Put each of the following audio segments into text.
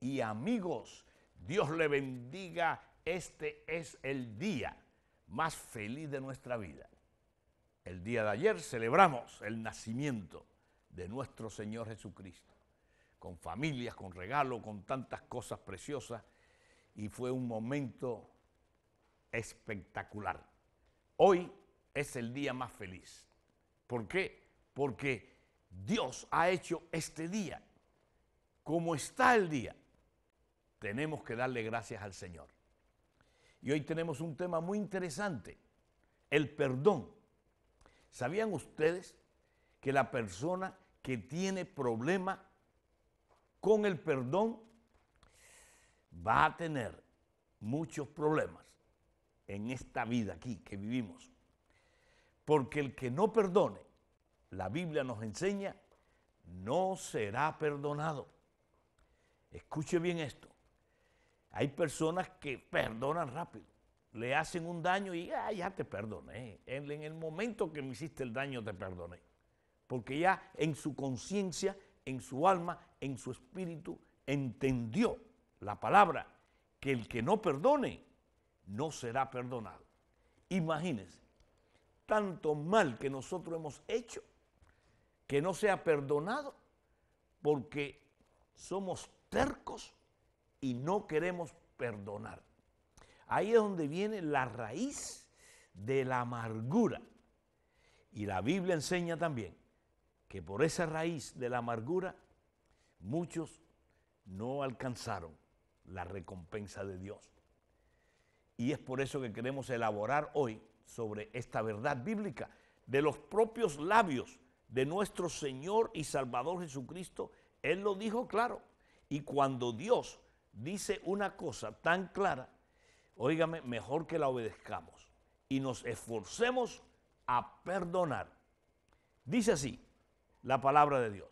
y amigos. Dios le bendiga. Este es el día más feliz de nuestra vida. El día de ayer celebramos el nacimiento de nuestro Señor Jesucristo, con familias, con regalo, con tantas cosas preciosas, y fue un momento espectacular. Hoy es el día más feliz. ¿Por qué? Porque Dios ha hecho este día como está el día tenemos que darle gracias al Señor. Y hoy tenemos un tema muy interesante, el perdón. ¿Sabían ustedes que la persona que tiene problema con el perdón va a tener muchos problemas en esta vida aquí que vivimos? Porque el que no perdone, la Biblia nos enseña, no será perdonado. Escuche bien esto. Hay personas que perdonan rápido, le hacen un daño y ah, ya te perdoné. En, en el momento que me hiciste el daño te perdoné. Porque ya en su conciencia, en su alma, en su espíritu, entendió la palabra que el que no perdone no será perdonado. Imagínense, tanto mal que nosotros hemos hecho que no sea perdonado porque somos tercos y no queremos perdonar. Ahí es donde viene la raíz de la amargura. Y la Biblia enseña también que por esa raíz de la amargura muchos no alcanzaron la recompensa de Dios. Y es por eso que queremos elaborar hoy sobre esta verdad bíblica de los propios labios de nuestro Señor y Salvador Jesucristo. Él lo dijo claro. Y cuando Dios dice una cosa tan clara, óigame, mejor que la obedezcamos y nos esforcemos a perdonar. Dice así la palabra de Dios.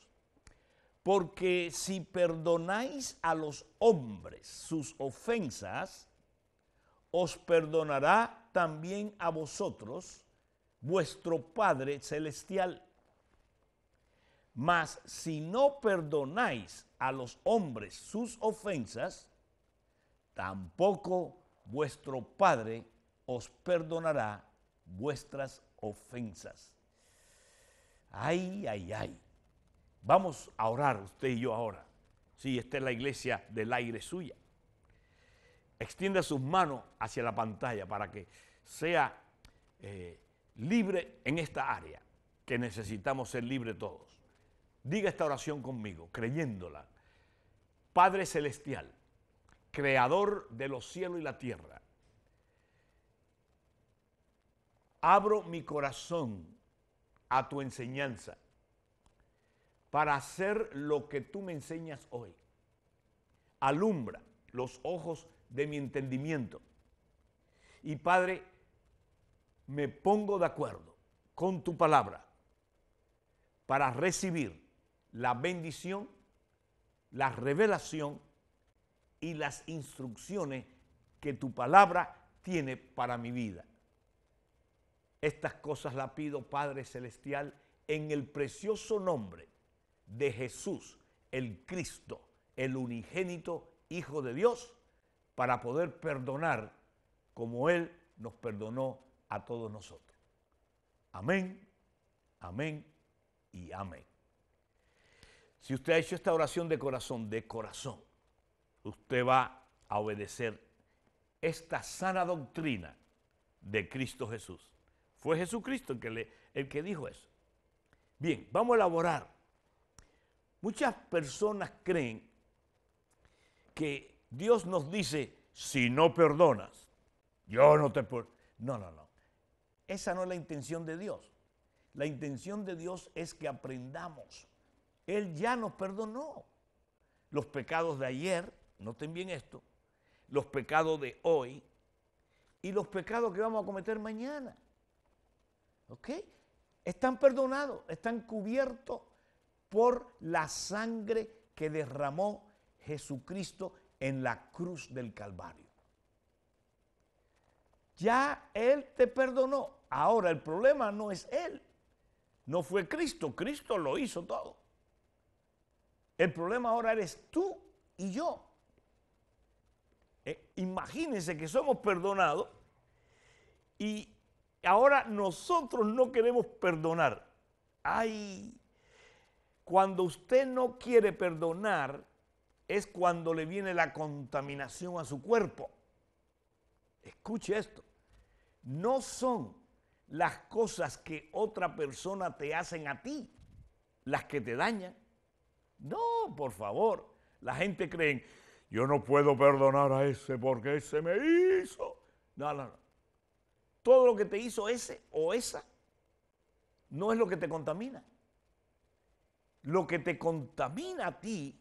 Porque si perdonáis a los hombres sus ofensas, os perdonará también a vosotros vuestro Padre Celestial. Mas si no perdonáis a los hombres sus ofensas, tampoco vuestro Padre os perdonará vuestras ofensas. Ay, ay, ay. Vamos a orar usted y yo ahora. si esta es la iglesia del aire suya. Extienda sus manos hacia la pantalla para que sea eh, libre en esta área que necesitamos ser libres todos. Diga esta oración conmigo, creyéndola. Padre Celestial, Creador de los cielos y la tierra, abro mi corazón a tu enseñanza para hacer lo que tú me enseñas hoy. Alumbra los ojos de mi entendimiento. Y Padre, me pongo de acuerdo con tu palabra para recibir la bendición, la revelación y las instrucciones que tu palabra tiene para mi vida. Estas cosas las pido, Padre Celestial, en el precioso nombre de Jesús, el Cristo, el unigénito Hijo de Dios, para poder perdonar como Él nos perdonó a todos nosotros. Amén, amén y amén. Si usted ha hecho esta oración de corazón, de corazón, usted va a obedecer esta sana doctrina de Cristo Jesús. Fue Jesucristo el que, el que dijo eso. Bien, vamos a elaborar. Muchas personas creen que Dios nos dice, si no perdonas, yo no te perdono. No, no, no. Esa no es la intención de Dios. La intención de Dios es que aprendamos él ya nos perdonó. Los pecados de ayer, noten bien esto, los pecados de hoy y los pecados que vamos a cometer mañana. ¿Ok? Están perdonados, están cubiertos por la sangre que derramó Jesucristo en la cruz del Calvario. Ya Él te perdonó. Ahora el problema no es Él, no fue Cristo, Cristo lo hizo todo. El problema ahora eres tú y yo. Eh, imagínense que somos perdonados y ahora nosotros no queremos perdonar. Ay, cuando usted no quiere perdonar es cuando le viene la contaminación a su cuerpo. Escuche esto. No son las cosas que otra persona te hacen a ti las que te dañan no, por favor. La gente cree, yo no puedo perdonar a ese porque ese me hizo. No, no, no. Todo lo que te hizo ese o esa no es lo que te contamina. Lo que te contamina a ti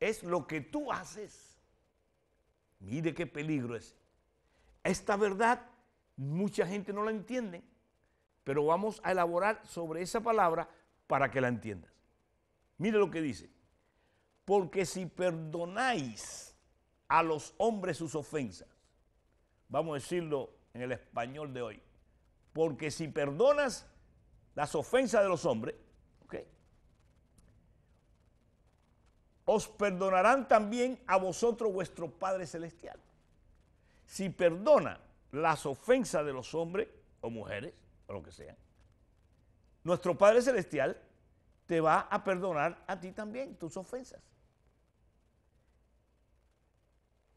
es lo que tú haces. Mire qué peligro es. Esta verdad mucha gente no la entiende, pero vamos a elaborar sobre esa palabra para que la entiendas. Mire lo que dice. Porque si perdonáis a los hombres sus ofensas, vamos a decirlo en el español de hoy, porque si perdonas las ofensas de los hombres, os perdonarán también a vosotros vuestro Padre Celestial. Si perdona las ofensas de los hombres o mujeres, o lo que sea, nuestro Padre Celestial te va a perdonar a ti también tus ofensas.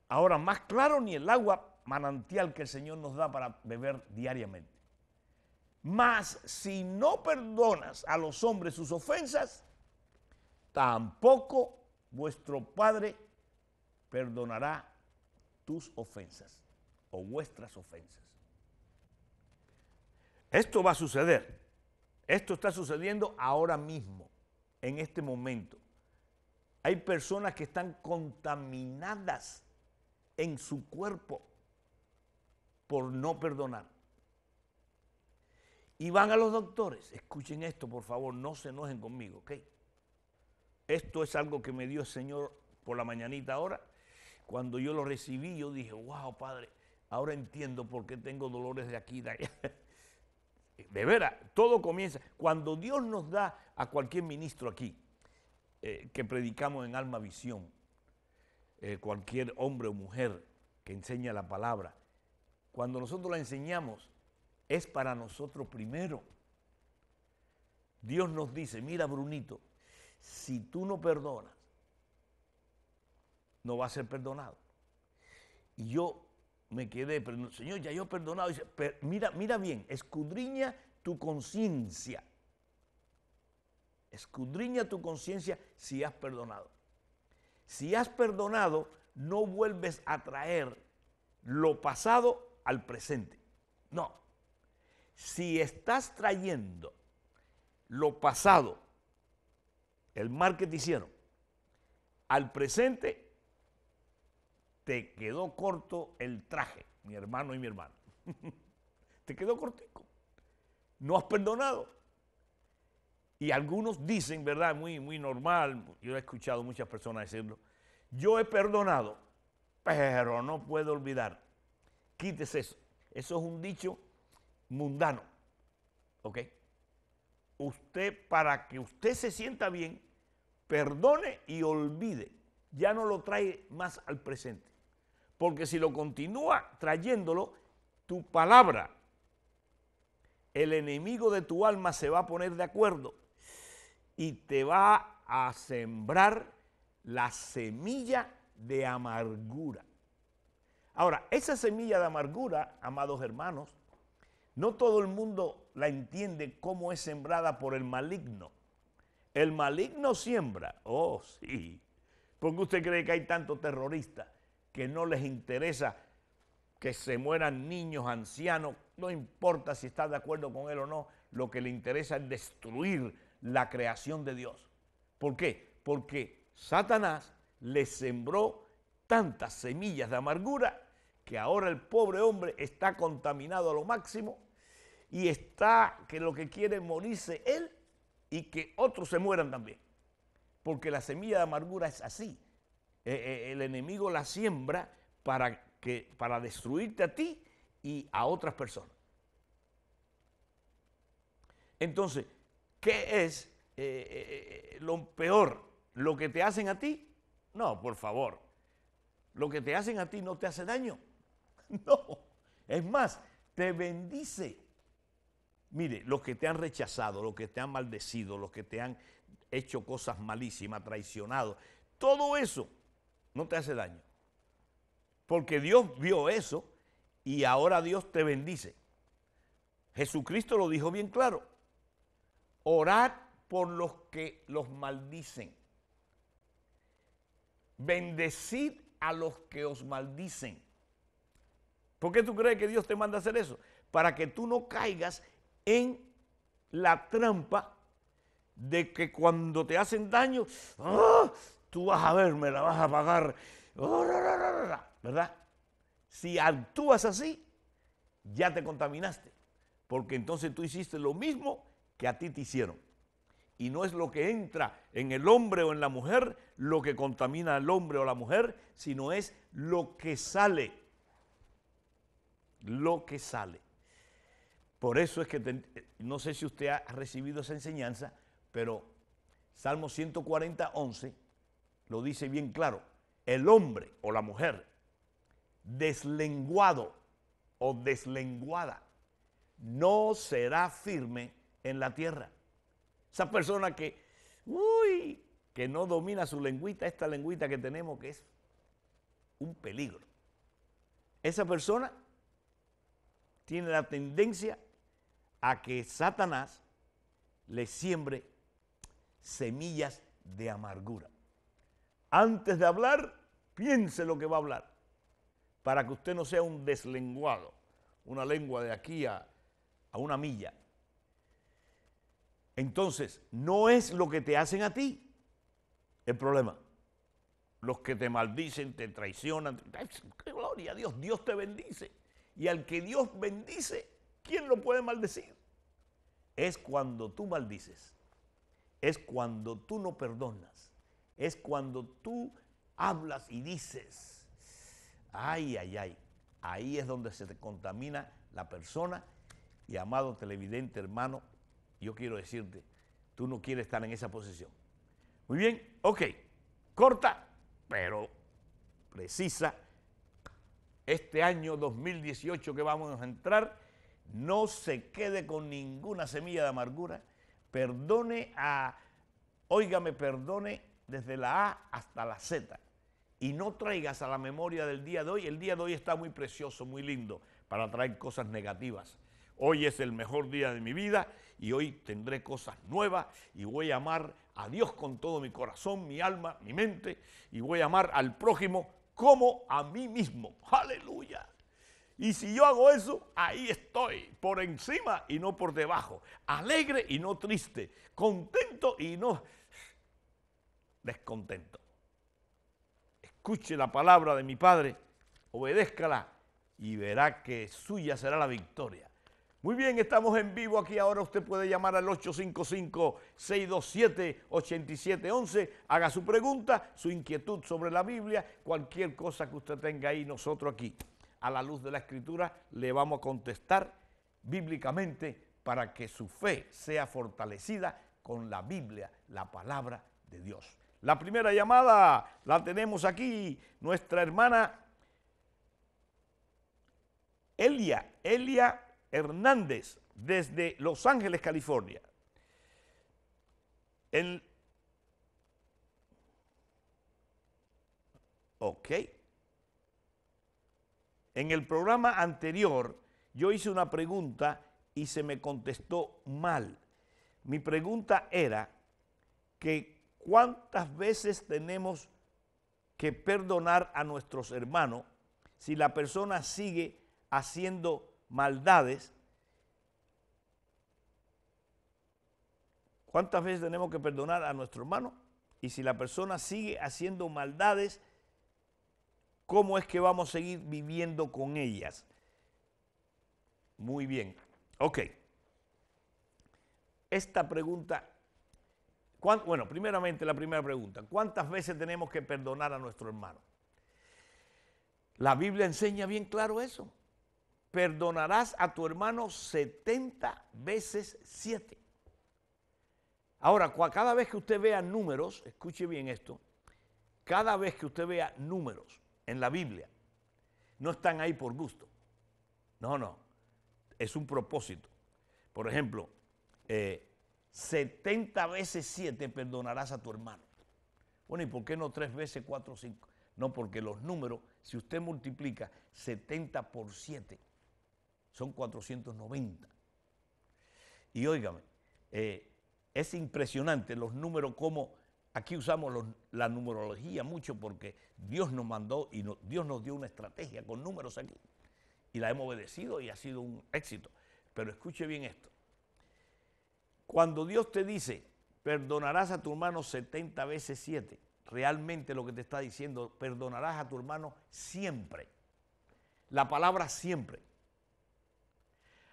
Ahora, más claro ni el agua manantial que el Señor nos da para beber diariamente. Mas si no perdonas a los hombres sus ofensas, tampoco vuestro Padre perdonará tus ofensas o vuestras ofensas. Esto va a suceder esto está sucediendo ahora mismo, en este momento. Hay personas que están contaminadas en su cuerpo por no perdonar. Y van a los doctores. Escuchen esto, por favor, no se enojen conmigo, ¿ok? Esto es algo que me dio el Señor por la mañanita ahora. Cuando yo lo recibí, yo dije, wow, Padre, ahora entiendo por qué tengo dolores de aquí y de allá. de veras, todo comienza. Cuando Dios nos da a cualquier ministro aquí, eh, que predicamos en alma visión, eh, cualquier hombre o mujer que enseña la palabra, cuando nosotros la enseñamos, es para nosotros primero. Dios nos dice, mira Brunito, si tú no perdonas, no vas a ser perdonado. Y yo me quedé, pero Señor, ya yo he perdonado. mira, mira bien, escudriña tu conciencia. Escudriña tu conciencia si has perdonado. Si has perdonado, no vuelves a traer lo pasado al presente. No. Si estás trayendo lo pasado, el mal que te hicieron, al presente, te quedó corto el traje, mi hermano y mi hermana. te quedó cortico. No has perdonado. Y algunos dicen, ¿verdad? Muy, muy normal, yo he escuchado muchas personas decirlo, yo he perdonado, pero no puedo olvidar. Quítese eso. Eso es un dicho mundano. ¿Ok? Usted, para que usted se sienta bien, perdone y olvide. Ya no lo trae más al presente porque si lo continúa trayéndolo, tu palabra, el enemigo de tu alma se va a poner de acuerdo y te va a sembrar la semilla de amargura. Ahora, esa semilla de amargura, amados hermanos, no todo el mundo la entiende como es sembrada por el maligno. El maligno siembra, oh sí, porque usted cree que hay tantos terroristas que no les interesa que se mueran niños, ancianos, no importa si están de acuerdo con él o no, lo que le interesa es destruir la creación de Dios. ¿Por qué? Porque Satanás le sembró tantas semillas de amargura que ahora el pobre hombre está contaminado a lo máximo y está que lo que quiere morirse él y que otros se mueran también. Porque la semilla de amargura es así. Eh, eh, el enemigo la siembra para, que, para destruirte a ti y a otras personas. Entonces, ¿qué es eh, lo peor? ¿Lo que te hacen a ti? No, por favor. Lo que te hacen a ti no te hace daño. No. Es más, te bendice. Mire, los que te han rechazado, los que te han maldecido, los que te han hecho cosas malísimas, traicionado, todo eso no te hace daño. Porque Dios vio eso y ahora Dios te bendice. Jesucristo lo dijo bien claro. Orad por los que los maldicen. Bendecid a los que os maldicen. ¿Por qué tú crees que Dios te manda a hacer eso? Para que tú no caigas en la trampa de que cuando te hacen daño, ¡ah! tú vas a ver, me la vas a pagar, oh, ¿verdad? Si actúas así, ya te contaminaste, porque entonces tú hiciste lo mismo que a ti te hicieron. Y no es lo que entra en el hombre o en la mujer lo que contamina al hombre o la mujer, sino es lo que sale. Lo que sale. Por eso es que no sé si usted ha recibido esa enseñanza, pero Salmo 140, 11 lo dice bien claro, el hombre o la mujer deslenguado o deslenguada no será firme en la tierra. Esa persona que, uy, que no domina su lengüita, esta lengüita que tenemos que es un peligro. Esa persona tiene la tendencia a que Satanás le siembre semillas de amargura. Antes de hablar, piense lo que va a hablar, para que usted no sea un deslenguado, una lengua de aquí a, una milla. Entonces, no es lo que te hacen a ti el problema. Los que te maldicen, te traicionan. ¡Qué gloria a Dios! Dios te bendice. Y al que Dios bendice, ¿quién lo puede maldecir? Es cuando tú maldices. Es cuando tú no perdonas es cuando tú hablas y dices, ay, ay, ay, ahí es donde se te contamina la persona. Y amado televidente, hermano, yo quiero decirte, tú no quieres estar en esa posición. Muy bien, ok, corta, pero precisa. Este año 2018 que vamos a entrar, no se quede con ninguna semilla de amargura. Perdone a, óigame, perdone desde la A hasta la Z. Y no traigas a la memoria del día de hoy. El día de hoy está muy precioso, muy lindo, para traer cosas negativas. Hoy es el mejor día de mi vida y hoy tendré cosas nuevas y voy a amar a Dios con todo mi corazón, mi alma, mi mente y voy a amar al prójimo como a mí mismo. Aleluya. Y si yo hago eso, ahí estoy, por encima y no por debajo, alegre y no triste, contento y no descontento. Escuche la palabra de mi Padre, obedézcala y verá que suya será la victoria. Muy bien, estamos en vivo aquí ahora. Usted puede llamar al 855-627-8711. Haga su pregunta, su inquietud sobre la Biblia, cualquier cosa que usted tenga ahí, nosotros aquí, a la luz de la Escritura, le vamos a contestar bíblicamente para que su fe sea fortalecida con la Biblia, la palabra de Dios. La primera llamada la tenemos aquí, nuestra hermana Elia, Elia Hernández, desde Los Ángeles, California. Ok. En el programa anterior yo hice una pregunta y se me contestó mal. Mi pregunta era que ¿Cuántas veces tenemos que perdonar a nuestros hermanos si la persona sigue haciendo maldades? ¿Cuántas veces tenemos que perdonar a nuestro hermano? Y si la persona sigue haciendo maldades, ¿cómo es que vamos a seguir viviendo con ellas? Muy bien. Ok. Esta pregunta bueno, primeramente la primera pregunta, ¿cuántas veces tenemos que perdonar a nuestro hermano? La Biblia enseña bien claro eso. Perdonarás a tu hermano 70 veces 7. Ahora, cada vez que usted vea números, escuche bien esto, cada vez que usted vea números en la Biblia, no están ahí por gusto. No, no, es un propósito. Por ejemplo, eh, 70 veces 7 perdonarás a tu hermano. Bueno, ¿y por qué no 3 veces 4 o 5? No, porque los números, si usted multiplica 70 por 7, son 490. Y óigame, eh, es impresionante los números como aquí usamos la numerología mucho porque Dios nos mandó y Dios nos dio una estrategia con números aquí. Y la hemos obedecido y ha sido un éxito. Pero escuche bien esto. Cuando Dios te dice, perdonarás a tu hermano 70 veces 7, realmente lo que te está diciendo, perdonarás a tu hermano siempre. La palabra siempre.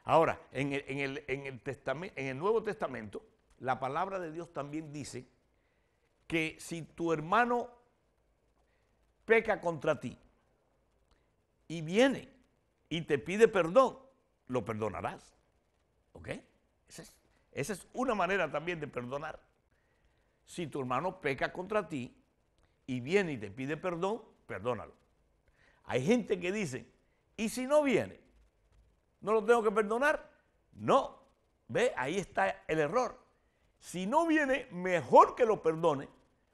Ahora, en el, en el Nuevo Testamento, la palabra de Dios también dice que si tu hermano peca contra ti y viene y te pide perdón, lo perdonarás. ¿Ok? Es es esa es una manera también de perdonar. Si tu hermano peca contra ti y viene y te pide perdón, perdónalo. Hay gente que dice, ¿y si no viene? ¿No lo tengo que perdonar? No. Ve, ahí está el error. Si no viene, mejor que lo perdone,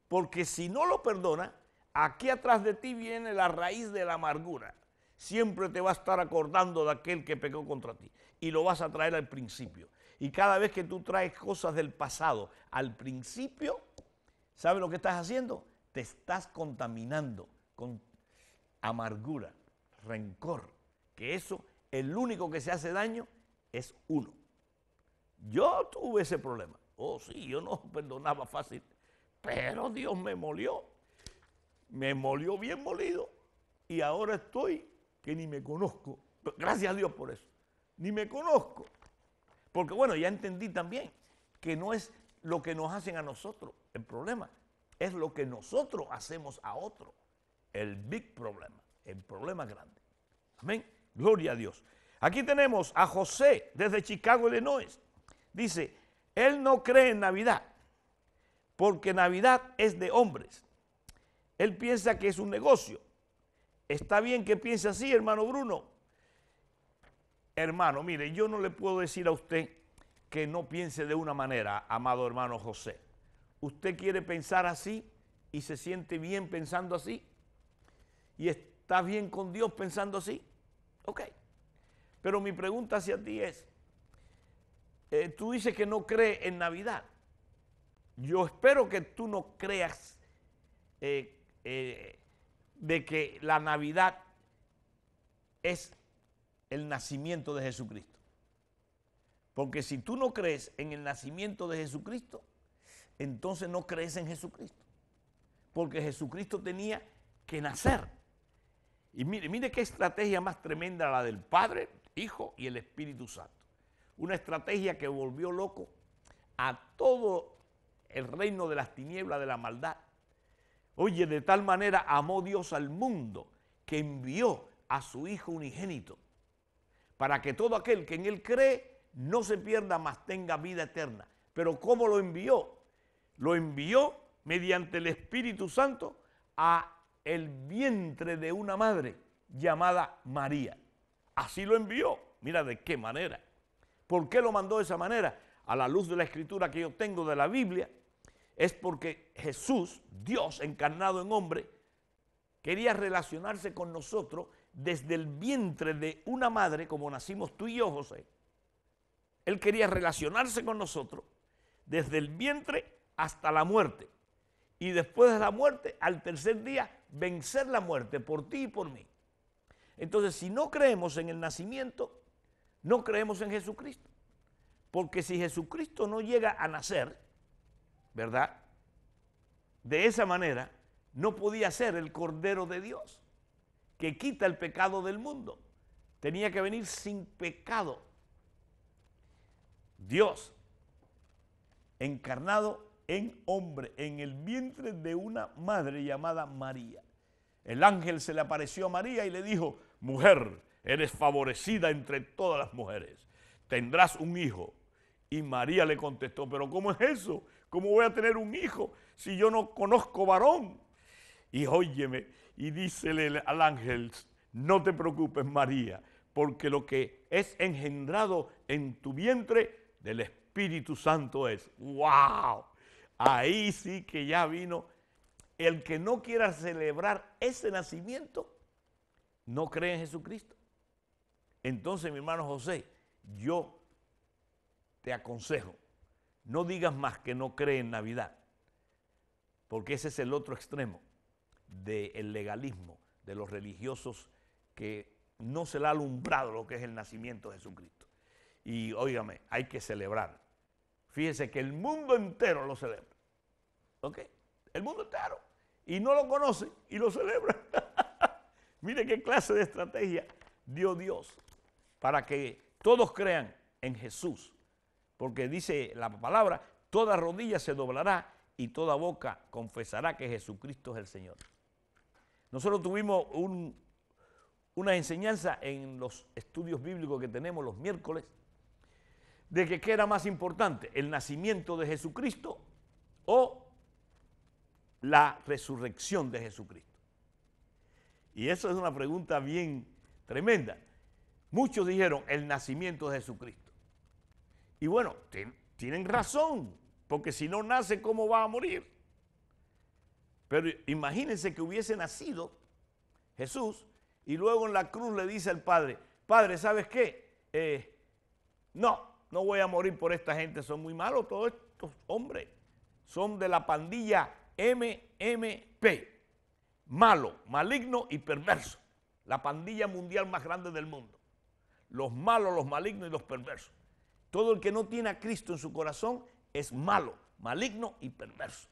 porque si no lo perdona, aquí atrás de ti viene la raíz de la amargura. Siempre te va a estar acordando de aquel que pecó contra ti y lo vas a traer al principio. Y cada vez que tú traes cosas del pasado al principio, ¿sabes lo que estás haciendo? Te estás contaminando con amargura, rencor, que eso, el único que se hace daño es uno. Yo tuve ese problema. Oh, sí, yo no perdonaba fácil, pero Dios me molió. Me molió bien molido y ahora estoy que ni me conozco. Gracias a Dios por eso. Ni me conozco. Porque bueno, ya entendí también que no es lo que nos hacen a nosotros el problema, es lo que nosotros hacemos a otro. El big problema, el problema grande. Amén. Gloria a Dios. Aquí tenemos a José desde Chicago, Illinois. Dice, él no cree en Navidad, porque Navidad es de hombres. Él piensa que es un negocio. Está bien que piense así, hermano Bruno, Hermano, mire, yo no le puedo decir a usted que no piense de una manera, amado hermano José. Usted quiere pensar así y se siente bien pensando así y está bien con Dios pensando así. Ok. Pero mi pregunta hacia ti es, eh, tú dices que no cree en Navidad. Yo espero que tú no creas eh, eh, de que la Navidad es el nacimiento de Jesucristo. Porque si tú no crees en el nacimiento de Jesucristo, entonces no crees en Jesucristo. Porque Jesucristo tenía que nacer. Y mire, mire qué estrategia más tremenda la del Padre, Hijo y el Espíritu Santo. Una estrategia que volvió loco a todo el reino de las tinieblas, de la maldad. Oye, de tal manera amó Dios al mundo que envió a su Hijo unigénito para que todo aquel que en él cree no se pierda, mas tenga vida eterna. Pero ¿cómo lo envió? Lo envió mediante el Espíritu Santo a el vientre de una madre llamada María. Así lo envió. Mira de qué manera. ¿Por qué lo mandó de esa manera? A la luz de la escritura que yo tengo de la Biblia, es porque Jesús, Dios encarnado en hombre, quería relacionarse con nosotros desde el vientre de una madre, como nacimos tú y yo, José. Él quería relacionarse con nosotros desde el vientre hasta la muerte. Y después de la muerte, al tercer día, vencer la muerte por ti y por mí. Entonces, si no creemos en el nacimiento, no creemos en Jesucristo. Porque si Jesucristo no llega a nacer, ¿verdad? De esa manera, no podía ser el Cordero de Dios que quita el pecado del mundo. Tenía que venir sin pecado. Dios, encarnado en hombre, en el vientre de una madre llamada María. El ángel se le apareció a María y le dijo, mujer, eres favorecida entre todas las mujeres, tendrás un hijo. Y María le contestó, pero ¿cómo es eso? ¿Cómo voy a tener un hijo si yo no conozco varón? Y óyeme, y dícele al ángel, no te preocupes María, porque lo que es engendrado en tu vientre del Espíritu Santo es. ¡Wow! Ahí sí que ya vino. El que no quiera celebrar ese nacimiento, no cree en Jesucristo. Entonces, mi hermano José, yo te aconsejo, no digas más que no cree en Navidad, porque ese es el otro extremo del legalismo, de los religiosos que no se le ha alumbrado lo que es el nacimiento de Jesucristo. Y óigame, hay que celebrar. fíjense que el mundo entero lo celebra. ¿Ok? El mundo entero. Y no lo conoce y lo celebra. Mire qué clase de estrategia dio Dios para que todos crean en Jesús. Porque dice la palabra, toda rodilla se doblará y toda boca confesará que Jesucristo es el Señor. Nosotros tuvimos una enseñanza en los estudios bíblicos que tenemos los miércoles de que qué era más importante, el nacimiento de Jesucristo o la resurrección de Jesucristo. Y eso es una pregunta bien tremenda. Muchos dijeron el nacimiento de Jesucristo. Y bueno, tienen razón, porque si no nace, ¿cómo va a morir? Pero imagínense que hubiese nacido Jesús y luego en la cruz le dice al Padre, Padre, ¿sabes qué? Eh, no, no voy a morir por esta gente, son muy malos todos estos hombres. Son de la pandilla MMP, malo, maligno y perverso. La pandilla mundial más grande del mundo. Los malos, los malignos y los perversos. Todo el que no tiene a Cristo en su corazón es malo, maligno y perverso.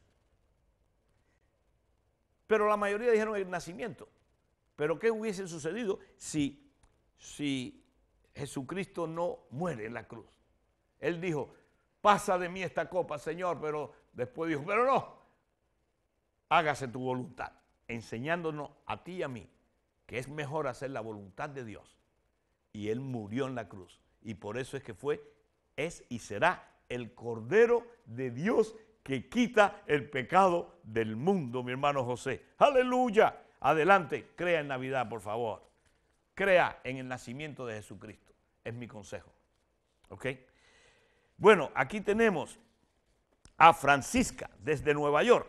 Pero la mayoría dijeron el nacimiento. Pero ¿qué hubiese sucedido si, si Jesucristo no muere en la cruz? Él dijo, pasa de mí esta copa, Señor, pero después dijo, pero no, hágase tu voluntad, enseñándonos a ti y a mí que es mejor hacer la voluntad de Dios. Y Él murió en la cruz. Y por eso es que fue, es y será el Cordero de Dios que quita el pecado del mundo, mi hermano José. Aleluya. Adelante, crea en Navidad, por favor. Crea en el nacimiento de Jesucristo. Es mi consejo. ¿Ok? Bueno, aquí tenemos a Francisca desde Nueva York.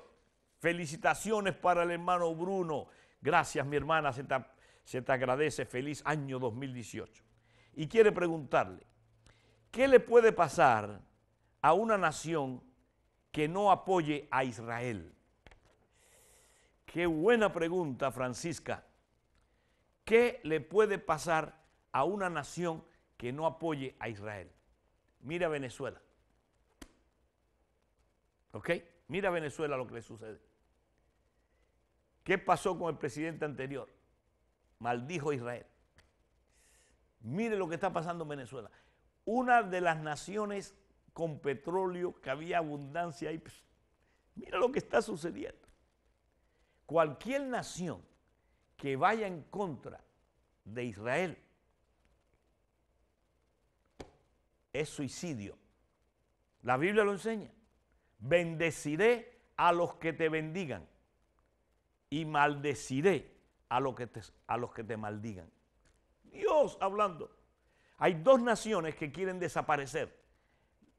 Felicitaciones para el hermano Bruno. Gracias, mi hermana. Se te, se te agradece. Feliz año 2018. Y quiere preguntarle, ¿qué le puede pasar a una nación que no apoye a Israel? Qué buena pregunta, Francisca. ¿Qué le puede pasar a una nación que no apoye a Israel? Mira Venezuela. ¿Ok? Mira Venezuela lo que le sucede. ¿Qué pasó con el presidente anterior? Maldijo a Israel. Mire lo que está pasando en Venezuela. Una de las naciones con petróleo, que había abundancia ahí. Pues, mira lo que está sucediendo. Cualquier nación que vaya en contra de Israel es suicidio. La Biblia lo enseña. Bendeciré a los que te bendigan y maldeciré a que a los que te maldigan. Dios hablando. Hay dos naciones que quieren desaparecer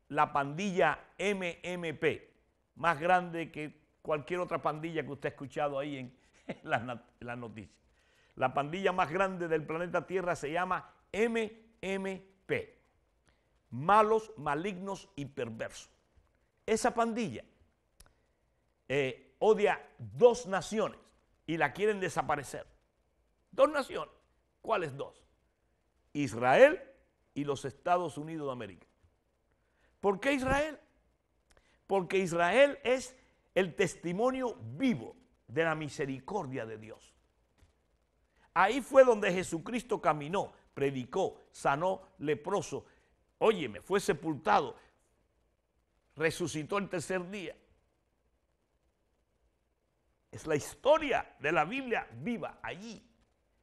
la pandilla MMP, más grande que cualquier otra pandilla que usted ha escuchado ahí en, las la noticias. La pandilla más grande del planeta Tierra se llama MMP, malos, malignos y perversos. Esa pandilla eh, odia dos naciones y la quieren desaparecer. Dos naciones. ¿Cuáles dos? Israel y los Estados Unidos de América. ¿Por qué Israel? Porque Israel es el testimonio vivo de la misericordia de Dios. Ahí fue donde Jesucristo caminó, predicó, sanó leproso. Óyeme, fue sepultado, resucitó el tercer día. Es la historia de la Biblia viva allí,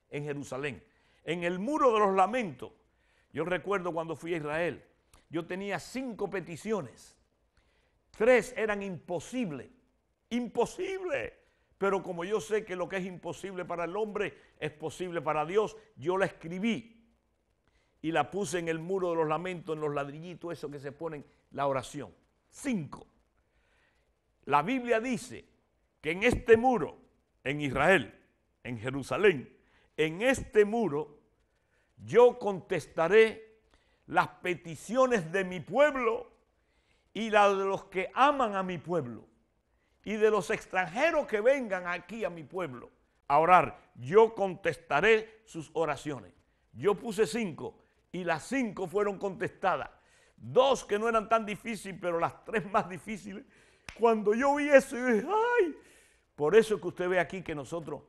en Jerusalén. En el muro de los lamentos. Yo recuerdo cuando fui a Israel, yo tenía cinco peticiones. Tres eran imposibles. Imposible. Pero como yo sé que lo que es imposible para el hombre es posible para Dios, yo la escribí y la puse en el muro de los lamentos, en los ladrillitos, eso que se ponen, la oración. Cinco. La Biblia dice que en este muro, en Israel, en Jerusalén, en este muro, yo contestaré las peticiones de mi pueblo y las de los que aman a mi pueblo y de los extranjeros que vengan aquí a mi pueblo a orar. Yo contestaré sus oraciones. Yo puse cinco y las cinco fueron contestadas. Dos que no eran tan difíciles, pero las tres más difíciles. Cuando yo vi eso, yo dije, ¡ay! Por eso que usted ve aquí que nosotros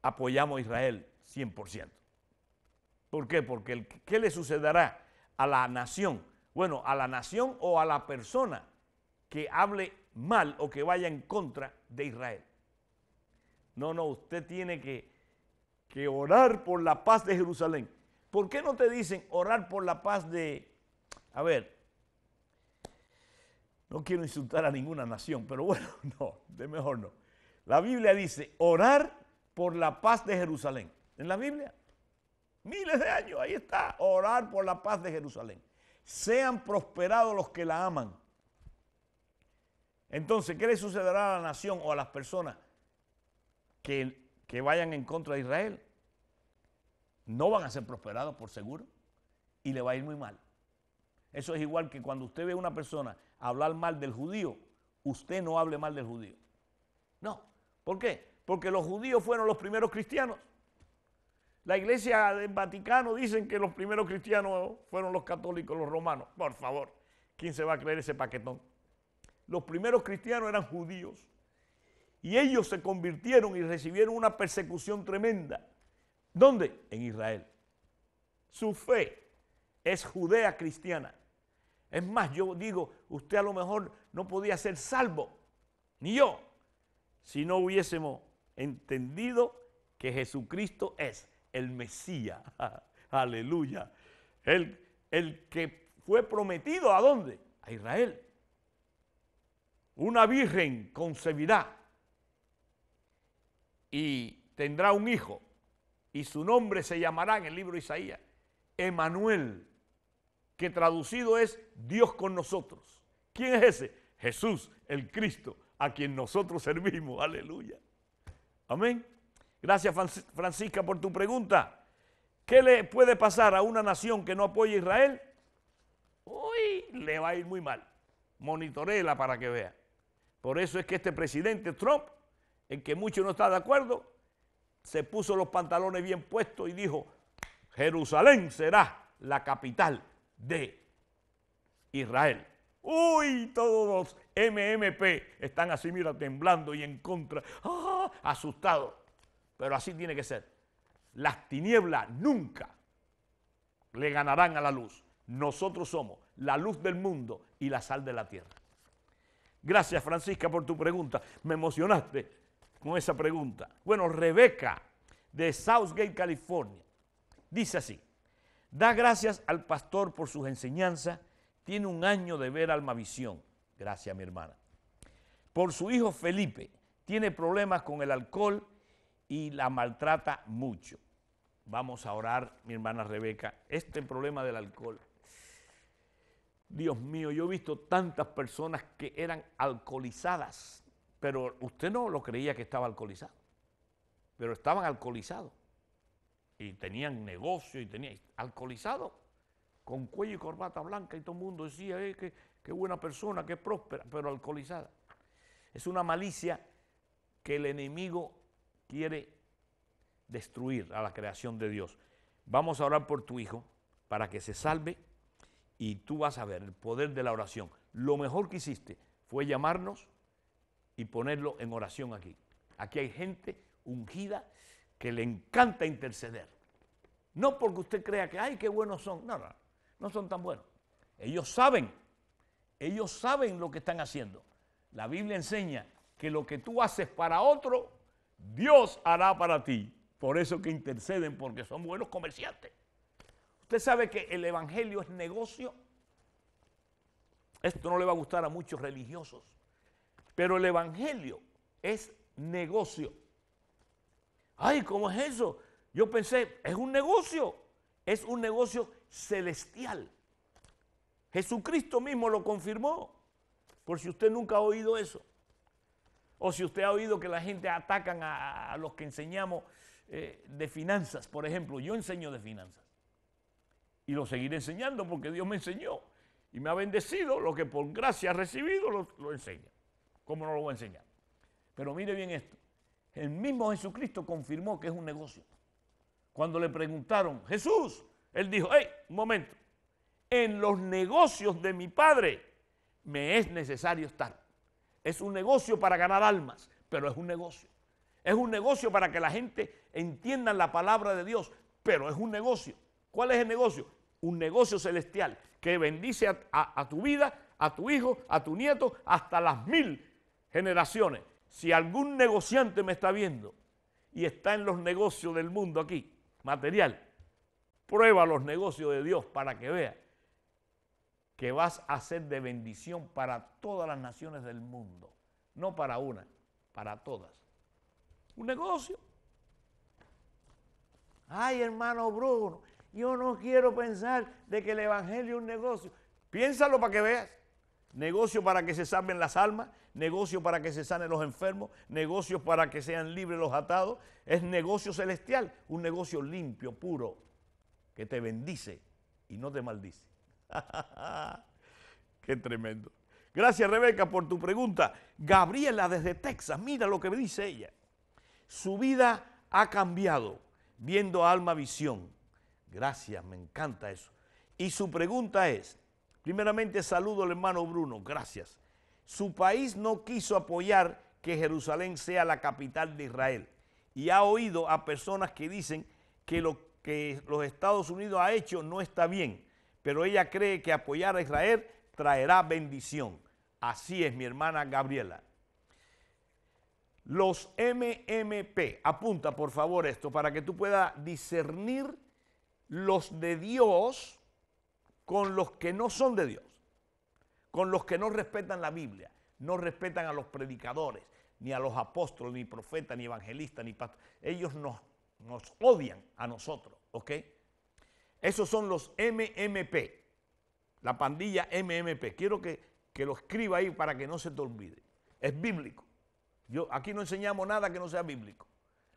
apoyamos a Israel 100%. ¿Por qué? Porque ¿qué le sucederá a la nación? Bueno, a la nación o a la persona que hable mal o que vaya en contra de Israel. No, no, usted tiene que, que orar por la paz de Jerusalén. ¿Por qué no te dicen orar por la paz de... A ver, no quiero insultar a ninguna nación, pero bueno, no, de mejor no. La Biblia dice orar por la paz de Jerusalén. En la Biblia Miles de años, ahí está. Orar por la paz de Jerusalén. Sean prosperados los que la aman. Entonces, ¿qué le sucederá a la nación o a las personas que, que vayan en contra de Israel? No van a ser prosperados, por seguro, y le va a ir muy mal. Eso es igual que cuando usted ve a una persona hablar mal del judío, usted no hable mal del judío. No. ¿Por qué? Porque los judíos fueron los primeros cristianos. La iglesia del Vaticano dicen que los primeros cristianos fueron los católicos, los romanos. Por favor, ¿quién se va a creer ese paquetón? Los primeros cristianos eran judíos. Y ellos se convirtieron y recibieron una persecución tremenda. ¿Dónde? En Israel. Su fe es judea cristiana. Es más, yo digo, usted a lo mejor no podía ser salvo, ni yo, si no hubiésemos entendido que Jesucristo es el Mesías. Aleluya. El, el que fue prometido a dónde? A Israel. Una virgen concebirá y tendrá un hijo y su nombre se llamará en el libro de Isaías, Emanuel, que traducido es Dios con nosotros. ¿Quién es ese? Jesús, el Cristo, a quien nosotros servimos. Aleluya. Amén. Gracias Francisca por tu pregunta. ¿Qué le puede pasar a una nación que no apoya a Israel? Uy, le va a ir muy mal. Monitorela para que vea. Por eso es que este presidente Trump, en que muchos no están de acuerdo, se puso los pantalones bien puestos y dijo, Jerusalén será la capital de Israel. Uy, todos los MMP están así, mira, temblando y en contra, ¡Ah! asustados pero así tiene que ser. Las tinieblas nunca le ganarán a la luz. Nosotros somos la luz del mundo y la sal de la tierra. Gracias Francisca por tu pregunta. Me emocionaste con esa pregunta. Bueno, Rebeca de Southgate, California, dice así. Da gracias al pastor por sus enseñanzas. Tiene un año de ver alma visión. Gracias, mi hermana. Por su hijo Felipe. Tiene problemas con el alcohol y la maltrata mucho. Vamos a orar, mi hermana Rebeca, este problema del alcohol. Dios mío, yo he visto tantas personas que eran alcoholizadas, pero usted no lo creía que estaba alcoholizado, pero estaban alcoholizados y tenían negocio y tenían alcoholizado con cuello y corbata blanca y todo el mundo decía, eh, qué, qué buena persona, qué próspera, pero alcoholizada. Es una malicia que el enemigo quiere destruir a la creación de Dios. Vamos a orar por tu hijo para que se salve y tú vas a ver el poder de la oración. Lo mejor que hiciste fue llamarnos y ponerlo en oración aquí. Aquí hay gente ungida que le encanta interceder. No porque usted crea que, ay, qué buenos son. No, no, no son tan buenos. Ellos saben, ellos saben lo que están haciendo. La Biblia enseña que lo que tú haces para otro, Dios hará para ti. Por eso que interceden, porque son buenos comerciantes. Usted sabe que el Evangelio es negocio. Esto no le va a gustar a muchos religiosos, pero el Evangelio es negocio. Ay, ¿cómo es eso? Yo pensé, es un negocio, es un negocio celestial. Jesucristo mismo lo confirmó, por si usted nunca ha oído eso. O si usted ha oído que la gente atacan a, los que enseñamos eh, de finanzas, por ejemplo, yo enseño de finanzas. Y lo seguiré enseñando porque Dios me enseñó y me ha bendecido, lo que por gracia ha recibido lo, enseña. ¿Cómo no lo voy a enseñar? Pero mire bien esto. El mismo Jesucristo confirmó que es un negocio. Cuando le preguntaron, Jesús, él dijo, hey, un momento, en los negocios de mi Padre me es necesario estar. Es un negocio para ganar almas, pero es un negocio. Es un negocio para que la gente entienda la palabra de Dios, pero es un negocio. ¿Cuál es el negocio? Un negocio celestial que bendice a, tu vida, a tu hijo, a tu nieto, hasta las mil generaciones. Si algún negociante me está viendo y está en los negocios del mundo aquí, material, prueba los negocios de Dios para que vea que vas a ser de bendición para todas las naciones del mundo, no para una, para todas. Un negocio. Ay, hermano Bruno, yo no quiero pensar de que el Evangelio es un negocio. Piénsalo para que veas. Negocio para que se salven las almas, negocio para que se sanen los enfermos, negocio para que sean libres los atados. Es negocio celestial, un negocio limpio, puro, que te bendice y no te maldice. Qué tremendo. Gracias Rebeca por tu pregunta. Gabriela desde Texas, mira lo que me dice ella. Su vida ha cambiado viendo Alma Visión. Gracias, me encanta eso. Y su pregunta es, primeramente saludo al hermano Bruno, gracias. Su país no quiso apoyar que Jerusalén sea la capital de Israel y ha oído a personas que dicen que lo que los Estados Unidos ha hecho no está bien pero ella cree que apoyar a Israel traerá bendición. Así es, mi hermana Gabriela. Los MMP, apunta por favor esto para que tú puedas discernir los de Dios con los que no son de Dios, con los que no respetan la Biblia, no respetan a los predicadores, ni a los apóstoles, ni profetas, ni evangelistas, ni pastores. Ellos nos, nos odian a nosotros, ¿ok? Esos son los MMP, la pandilla MMP. Quiero que, lo escriba ahí para que no se te olvide. Es bíblico. Yo, aquí no enseñamos nada que no sea bíblico.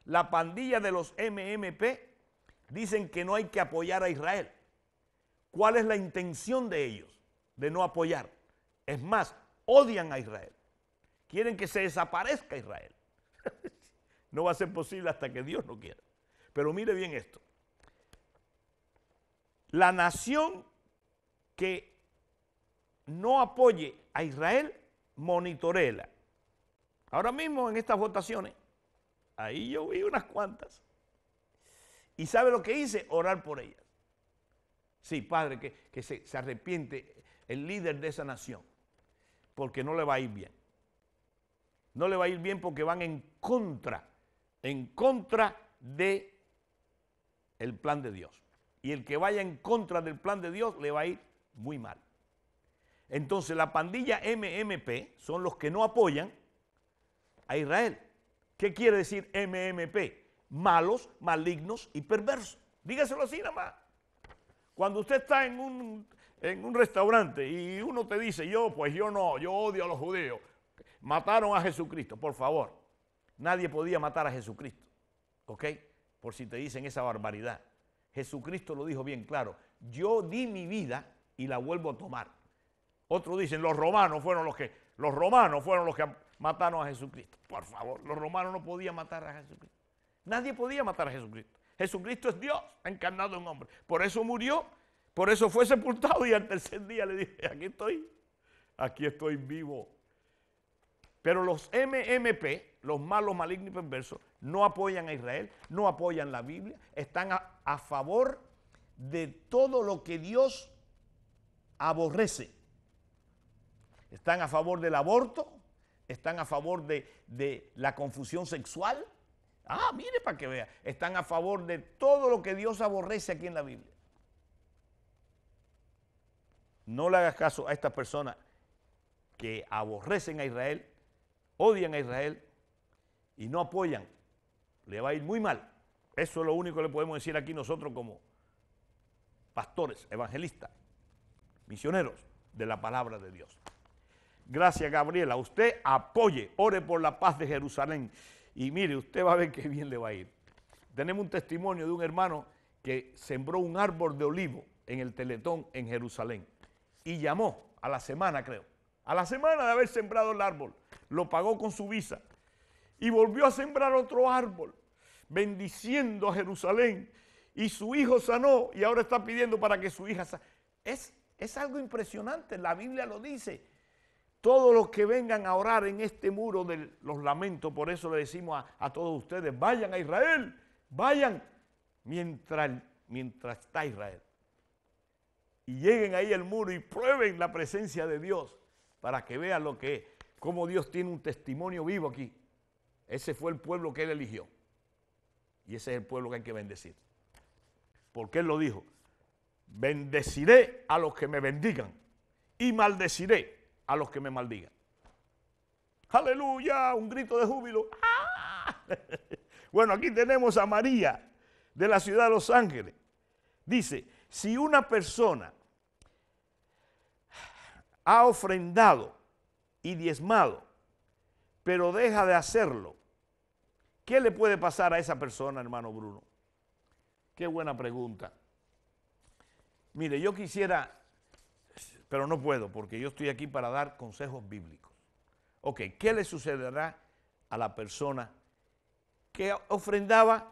La pandilla de los MMP dicen que no hay que apoyar a Israel. ¿Cuál es la intención de ellos? De no apoyar. Es más, odian a Israel. Quieren que se desaparezca Israel. no va a ser posible hasta que Dios lo quiera. Pero mire bien esto. La nación que no apoye a Israel, monitorela. Ahora mismo en estas votaciones, ahí yo vi unas cuantas. ¿Y sabe lo que hice? Orar por ellas. Sí, Padre, que, se, se arrepiente el líder de esa nación, porque no le va a ir bien. No le va a ir bien porque van en contra, en contra de el plan de Dios. Y el que vaya en contra del plan de Dios le va a ir muy mal. Entonces la pandilla MMP son los que no apoyan a Israel. ¿Qué quiere decir MMP? Malos, malignos y perversos. Dígaselo así nada más. Cuando usted está en un, en un restaurante y uno te dice, yo pues yo no, yo odio a los judíos, mataron a Jesucristo, por favor. Nadie podía matar a Jesucristo, ¿ok? Por si te dicen esa barbaridad. Jesucristo lo dijo bien claro, yo di mi vida y la vuelvo a tomar. Otros dicen, los romanos fueron los que, los romanos fueron los que mataron a Jesucristo. Por favor, los romanos no podían matar a Jesucristo. Nadie podía matar a Jesucristo. Jesucristo es Dios encarnado en hombre. Por eso murió, por eso fue sepultado y al tercer día le dije, aquí estoy, aquí estoy vivo. Pero los MMP, los malos, malignos y perversos, no apoyan a Israel, no apoyan la Biblia, están a, favor de todo lo que Dios aborrece. Están a favor del aborto, están a favor de, de la confusión sexual. Ah, mire para que vea, están a favor de todo lo que Dios aborrece aquí en la Biblia. No le hagas caso a estas personas que aborrecen a Israel odian a Israel y no apoyan, le va a ir muy mal. Eso es lo único que le podemos decir aquí nosotros como pastores, evangelistas, misioneros de la palabra de Dios. Gracias, Gabriela. Usted apoye, ore por la paz de Jerusalén. Y mire, usted va a ver qué bien le va a ir. Tenemos un testimonio de un hermano que sembró un árbol de olivo en el Teletón en Jerusalén y llamó a la semana, creo, a la semana de haber sembrado el árbol, lo pagó con su visa. Y volvió a sembrar otro árbol, bendiciendo a Jerusalén. Y su hijo sanó y ahora está pidiendo para que su hija sane. Es, algo impresionante, la Biblia lo dice. Todos los que vengan a orar en este muro de los lamentos, por eso le decimos a, todos ustedes, vayan a Israel, vayan mientras, mientras está Israel. Y lleguen ahí al muro y prueben la presencia de Dios para que vean lo que es, cómo Dios tiene un testimonio vivo aquí. Ese fue el pueblo que él eligió. Y ese es el pueblo que hay que bendecir. Porque él lo dijo, bendeciré a los que me bendigan y maldeciré a los que me maldigan. Aleluya, un grito de júbilo. bueno, aquí tenemos a María de la ciudad de Los Ángeles. Dice, si una persona ha ofrendado y diezmado, pero deja de hacerlo, ¿qué le puede pasar a esa persona, hermano Bruno? Qué buena pregunta. Mire, yo quisiera, pero no puedo, porque yo estoy aquí para dar consejos bíblicos. Ok, ¿qué le sucederá a la persona que ofrendaba,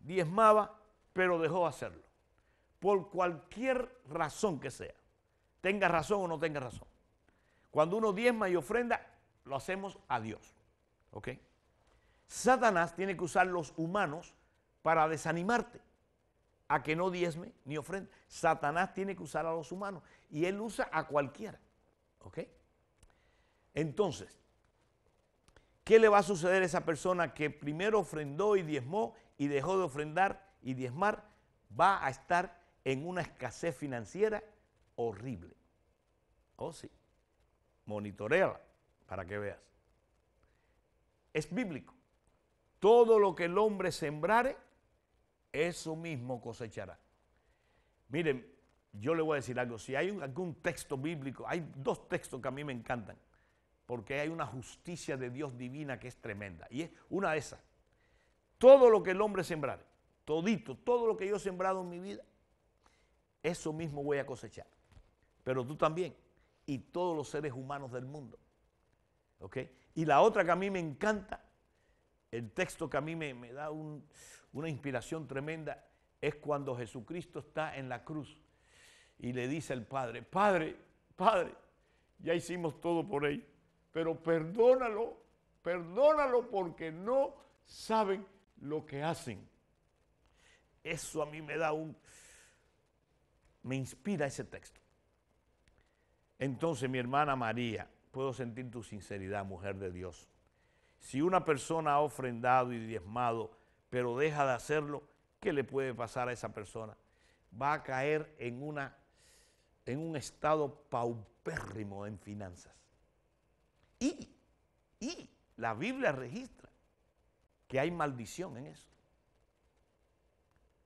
diezmaba, pero dejó de hacerlo? Por cualquier razón que sea tenga razón o no tenga razón. Cuando uno diezma y ofrenda, lo hacemos a Dios. ¿Ok? Satanás tiene que usar los humanos para desanimarte a que no diezme ni ofrenda. Satanás tiene que usar a los humanos y él usa a cualquiera. ¿Ok? Entonces, ¿qué le va a suceder a esa persona que primero ofrendó y diezmó y dejó de ofrendar y diezmar? Va a estar en una escasez financiera horrible. Oh, sí. Monitoreala para que veas. Es bíblico. Todo lo que el hombre sembrare, eso mismo cosechará. Miren, yo le voy a decir algo. Si hay algún texto bíblico, hay dos textos que a mí me encantan, porque hay una justicia de Dios divina que es tremenda. Y es una de esas. Todo lo que el hombre sembrare, todito, todo lo que yo he sembrado en mi vida, eso mismo voy a cosechar pero tú también, y todos los seres humanos del mundo. ¿Ok? Y la otra que a mí me encanta, el texto que a mí me, da una inspiración tremenda, es cuando Jesucristo está en la cruz y le dice al Padre, Padre, Padre, ya hicimos todo por él, pero perdónalo, perdónalo porque no saben lo que hacen. Eso a mí me da un... me inspira ese texto. Entonces, mi hermana María, puedo sentir tu sinceridad, mujer de Dios. Si una persona ha ofrendado y diezmado, pero deja de hacerlo, ¿qué le puede pasar a esa persona? Va a caer en, una, en un estado paupérrimo en finanzas. Y, y la Biblia registra que hay maldición en eso.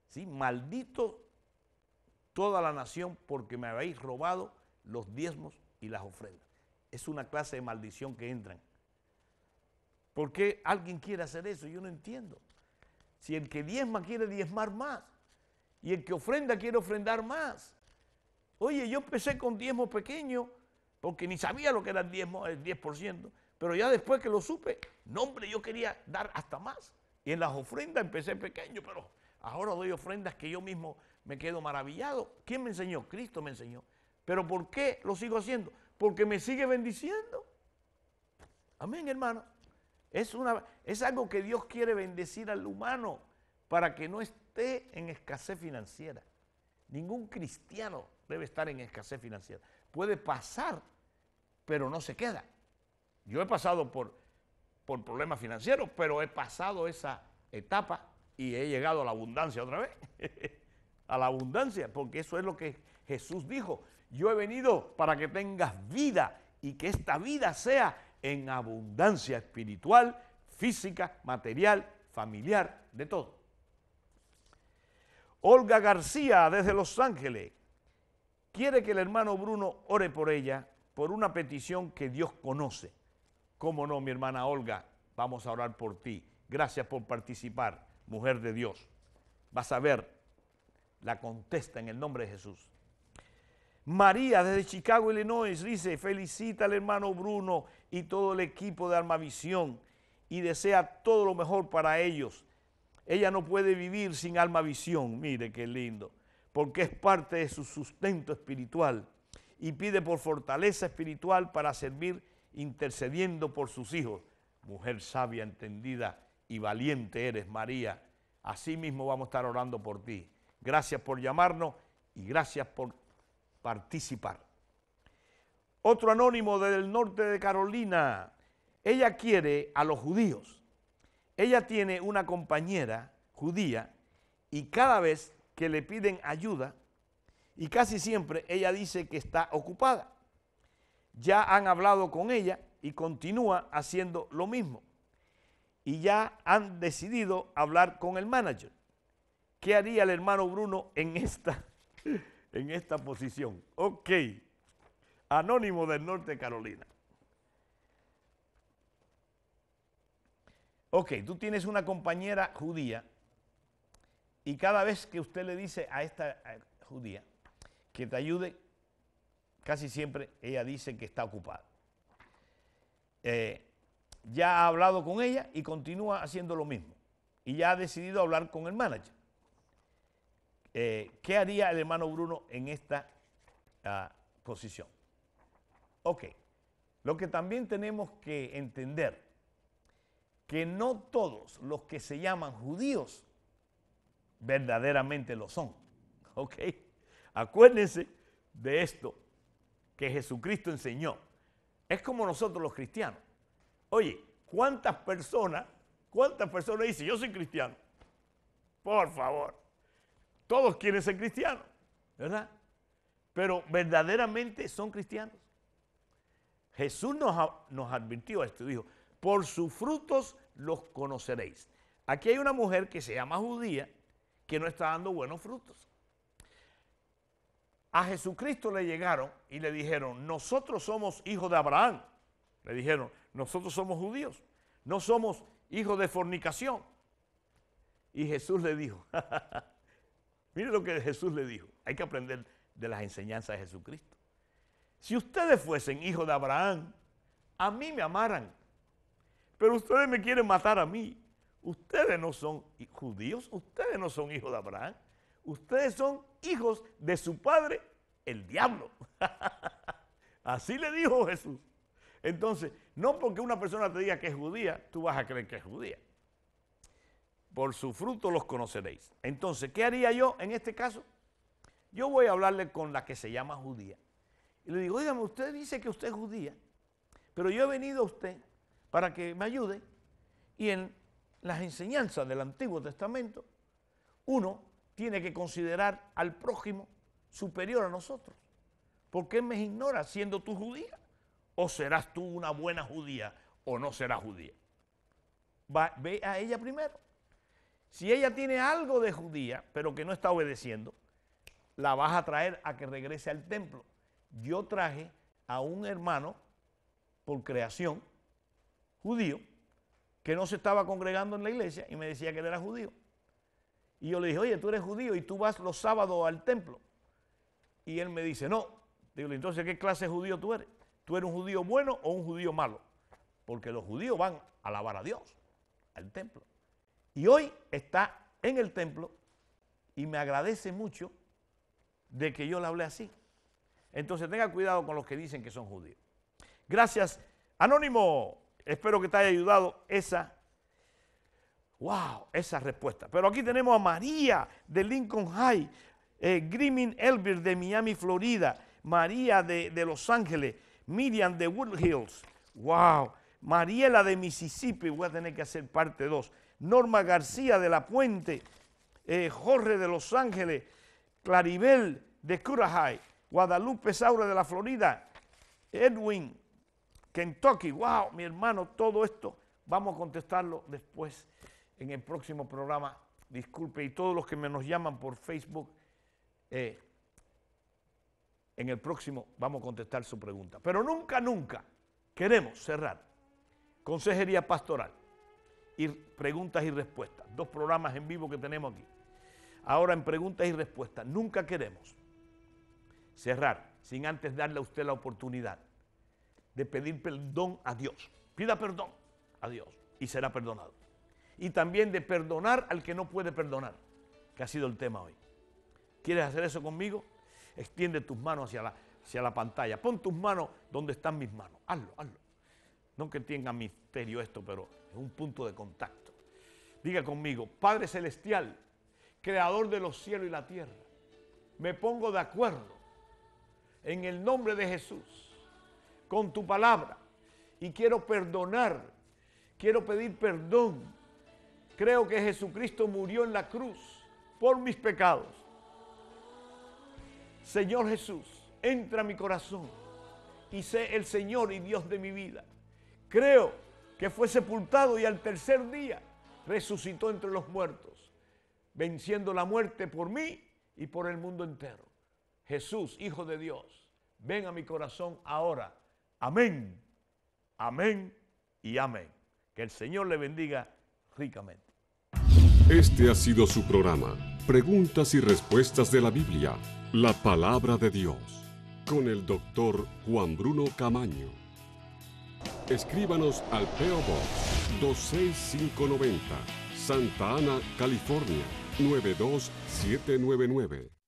¿Sí? Maldito toda la nación porque me habéis robado los diezmos y las ofrendas. Es una clase de maldición que entran. ¿Por qué alguien quiere hacer eso? Yo no entiendo. Si el que diezma quiere diezmar más y el que ofrenda quiere ofrendar más. Oye, yo empecé con diezmo pequeño porque ni sabía lo que era el diezmo, el 10%, pero ya después que lo supe, nombre hombre, yo quería dar hasta más. Y en las ofrendas empecé pequeño, pero ahora doy ofrendas que yo mismo me quedo maravillado. ¿Quién me enseñó? Cristo me enseñó. ¿Pero por qué lo sigo haciendo? Porque me sigue bendiciendo. Amén, hermano. Es, una, es algo que Dios quiere bendecir al humano para que no esté en escasez financiera. Ningún cristiano debe estar en escasez financiera. Puede pasar, pero no se queda. Yo he pasado por, por problemas financieros, pero he pasado esa etapa y he llegado a la abundancia otra vez. a la abundancia, porque eso es lo que Jesús dijo yo he venido para que tengas vida y que esta vida sea en abundancia espiritual, física, material, familiar, de todo. Olga García desde Los Ángeles quiere que el hermano Bruno ore por ella por una petición que Dios conoce. ¿Cómo no, mi hermana Olga? Vamos a orar por ti. Gracias por participar, mujer de Dios. Vas a ver, la contesta en el nombre de Jesús. María desde Chicago, Illinois, dice, felicita al hermano Bruno y todo el equipo de Visión y desea todo lo mejor para ellos. Ella no puede vivir sin Alma Visión, mire qué lindo, porque es parte de su sustento espiritual y pide por fortaleza espiritual para servir intercediendo por sus hijos. Mujer sabia, entendida y valiente eres, María. Así mismo vamos a estar orando por ti. Gracias por llamarnos y gracias por participar. Otro anónimo del norte de Carolina, ella quiere a los judíos. Ella tiene una compañera judía y cada vez que le piden ayuda, y casi siempre ella dice que está ocupada. Ya han hablado con ella y continúa haciendo lo mismo. Y ya han decidido hablar con el manager. ¿Qué haría el hermano Bruno en esta en esta posición. Ok, Anónimo del Norte Carolina. Ok, tú tienes una compañera judía y cada vez que usted le dice a esta eh, judía que te ayude, casi siempre ella dice que está ocupada. Eh, ya ha hablado con ella y continúa haciendo lo mismo. Y ya ha decidido hablar con el manager. Eh, ¿Qué haría el hermano Bruno en esta ah, posición? Ok, lo que también tenemos que entender, que no todos los que se llaman judíos verdaderamente lo son. Ok, acuérdense de esto que Jesucristo enseñó. Es como nosotros los cristianos. Oye, ¿cuántas personas, cuántas personas dicen, yo soy cristiano? Por favor, todos quieren ser cristianos, ¿verdad? Pero verdaderamente son cristianos. Jesús nos, nos advirtió esto, dijo, por sus frutos los conoceréis. Aquí hay una mujer que se llama judía que no está dando buenos frutos. A Jesucristo le llegaron y le dijeron, nosotros somos hijos de Abraham. Le dijeron, nosotros somos judíos, no somos hijos de fornicación. Y Jesús le dijo, Mire lo que Jesús le dijo. Hay que aprender de las enseñanzas de Jesucristo. Si ustedes fuesen hijos de Abraham, a mí me amaran. Pero ustedes me quieren matar a mí. Ustedes no son judíos, ustedes no son hijos de Abraham. Ustedes son hijos de su padre, el diablo. Así le dijo Jesús. Entonces, no porque una persona te diga que es judía, tú vas a creer que es judía por su fruto los conoceréis. Entonces, ¿qué haría yo en este caso? Yo voy a hablarle con la que se llama judía. Y le digo, dígame, usted dice que usted es judía, pero yo he venido a usted para que me ayude. Y en las enseñanzas del Antiguo Testamento, uno tiene que considerar al prójimo superior a nosotros. ¿Por qué me ignora siendo tú judía? ¿O serás tú una buena judía o no serás judía? ve a ella primero. Si ella tiene algo de judía, pero que no está obedeciendo, la vas a traer a que regrese al templo. Yo traje a un hermano por creación judío que no se estaba congregando en la iglesia y me decía que él era judío. Y yo le dije, oye, tú eres judío y tú vas los sábados al templo. Y él me dice, no. Digo, entonces, ¿qué clase de judío tú eres? ¿Tú eres un judío bueno o un judío malo? Porque los judíos van a alabar a Dios, al templo. Y hoy está en el templo y me agradece mucho de que yo le hablé así. Entonces tenga cuidado con los que dicen que son judíos. Gracias, Anónimo. Espero que te haya ayudado esa, wow, esa respuesta. Pero aquí tenemos a María de Lincoln High, eh, Grimming Elbert de Miami, Florida, María de, Los Ángeles, Miriam de Wood Hills, wow, Mariela de Mississippi, voy a tener que hacer parte 2. Norma García de la Puente, eh, Jorge de Los Ángeles, Claribel de Curajay, Guadalupe Saura de la Florida, Edwin, Kentucky. ¡Wow! Mi hermano, todo esto vamos a contestarlo después en el próximo programa. Disculpe, y todos los que me nos llaman por Facebook, eh, en el próximo vamos a contestar su pregunta. Pero nunca, nunca queremos cerrar consejería pastoral y preguntas y respuestas. Dos programas en vivo que tenemos aquí. Ahora en preguntas y respuestas. Nunca queremos cerrar sin antes darle a usted la oportunidad de pedir perdón a Dios. Pida perdón a Dios y será perdonado. Y también de perdonar al que no puede perdonar, que ha sido el tema hoy. ¿Quieres hacer eso conmigo? Extiende tus manos hacia la, hacia la pantalla. Pon tus manos donde están mis manos. Hazlo, hazlo. No que tenga misterio esto, pero es un punto de contacto. Diga conmigo, Padre Celestial, Creador de los cielos y la tierra, me pongo de acuerdo en el nombre de Jesús con tu palabra y quiero perdonar, quiero pedir perdón. Creo que Jesucristo murió en la cruz por mis pecados. Señor Jesús, entra a mi corazón y sé el Señor y Dios de mi vida creo que fue sepultado y al tercer día resucitó entre los muertos, venciendo la muerte por mí y por el mundo entero. Jesús, Hijo de Dios, ven a mi corazón ahora. Amén, amén y amén. Que el Señor le bendiga ricamente. Este ha sido su programa, Preguntas y Respuestas de la Biblia, la palabra de Dios, con el doctor Juan Bruno Camaño. Escríbanos al PO Box 26590, Santa Ana, California 92799.